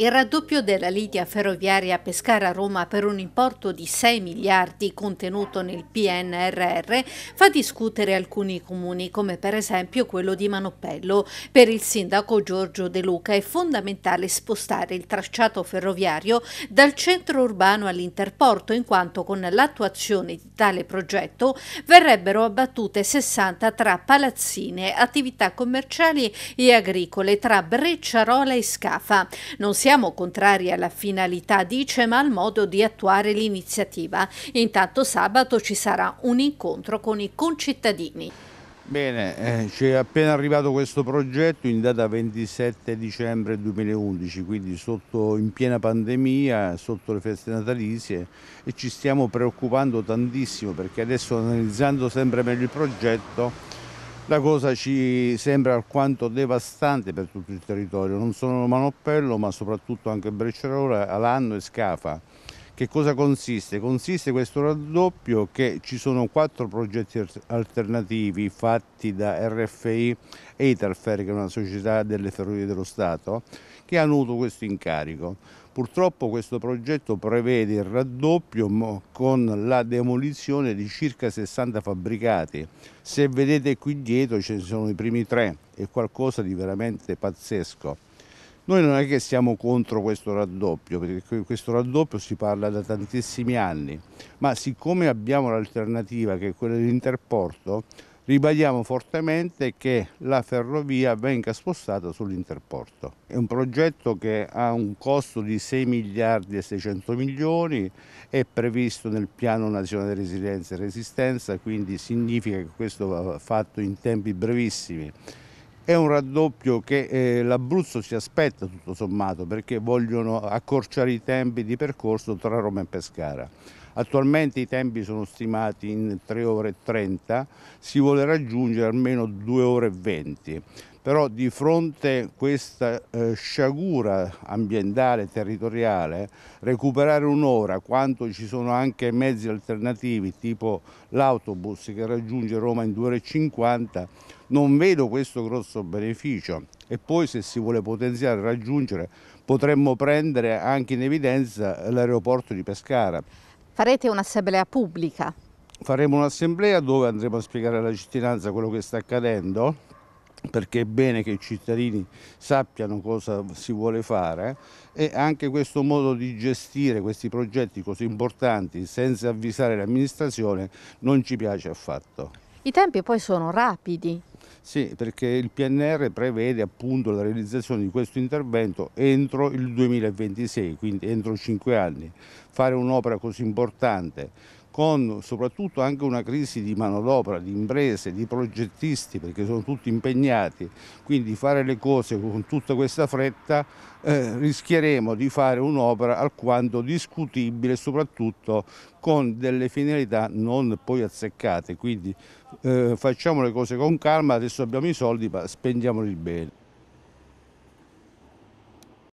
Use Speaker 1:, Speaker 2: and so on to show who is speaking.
Speaker 1: Il raddoppio della linea ferroviaria Pescara-Roma per un importo di 6 miliardi contenuto nel PNRR fa discutere alcuni comuni, come per esempio quello di Manoppello. Per il sindaco Giorgio De Luca è fondamentale spostare il tracciato ferroviario dal centro urbano all'interporto, in quanto con l'attuazione di tale progetto verrebbero abbattute 60 tra palazzine, attività commerciali e agricole, tra Brecciarola e Scafa. Non si siamo contrari alla finalità, dice, ma al modo di attuare l'iniziativa. Intanto sabato ci sarà un incontro con i concittadini.
Speaker 2: Bene, eh, ci è appena arrivato questo progetto in data 27 dicembre 2011, quindi sotto, in piena pandemia, sotto le feste natalizie e ci stiamo preoccupando tantissimo perché adesso analizzando sempre meglio il progetto la cosa ci sembra alquanto devastante per tutto il territorio, non solo Manoppello ma soprattutto anche Brecciarola, Alanno e Scafa. Che cosa consiste? Consiste questo raddoppio che ci sono quattro progetti alternativi fatti da RFI e Italfer, che è una società delle ferrovie dello Stato, che hanno avuto questo incarico. Purtroppo questo progetto prevede il raddoppio con la demolizione di circa 60 fabbricati. Se vedete qui dietro ci sono i primi tre, è qualcosa di veramente pazzesco. Noi non è che siamo contro questo raddoppio, perché questo raddoppio si parla da tantissimi anni, ma siccome abbiamo l'alternativa che è quella dell'interporto, ribadiamo fortemente che la ferrovia venga spostata sull'interporto. È un progetto che ha un costo di 6 miliardi e 600 milioni, è previsto nel piano nazionale di resilienza e resistenza, quindi significa che questo va fatto in tempi brevissimi. È un raddoppio che eh, l'Abruzzo si aspetta tutto sommato perché vogliono accorciare i tempi di percorso tra Roma e Pescara. Attualmente i tempi sono stimati in 3 ore e 30, si vuole raggiungere almeno 2 ore e 20 però di fronte a questa eh, sciagura ambientale e territoriale recuperare un'ora quanto ci sono anche mezzi alternativi tipo l'autobus che raggiunge Roma in 2 ore e 50 non vedo questo grosso beneficio e poi se si vuole potenziare e raggiungere potremmo prendere anche in evidenza l'aeroporto di Pescara.
Speaker 1: Farete un'assemblea pubblica?
Speaker 2: Faremo un'assemblea dove andremo a spiegare alla cittadinanza quello che sta accadendo perché è bene che i cittadini sappiano cosa si vuole fare e anche questo modo di gestire questi progetti così importanti senza avvisare l'amministrazione non ci piace affatto.
Speaker 1: I tempi poi sono rapidi.
Speaker 2: Sì, perché il PNR prevede appunto la realizzazione di questo intervento entro il 2026, quindi entro cinque anni. Fare un'opera così importante con soprattutto anche una crisi di manodopera, di imprese, di progettisti, perché sono tutti impegnati, quindi fare le cose con tutta questa fretta eh, rischieremo di fare un'opera alquanto discutibile, soprattutto con delle finalità non poi azzeccate, quindi eh, facciamo le cose con calma, adesso abbiamo i soldi ma spendiamoli bene.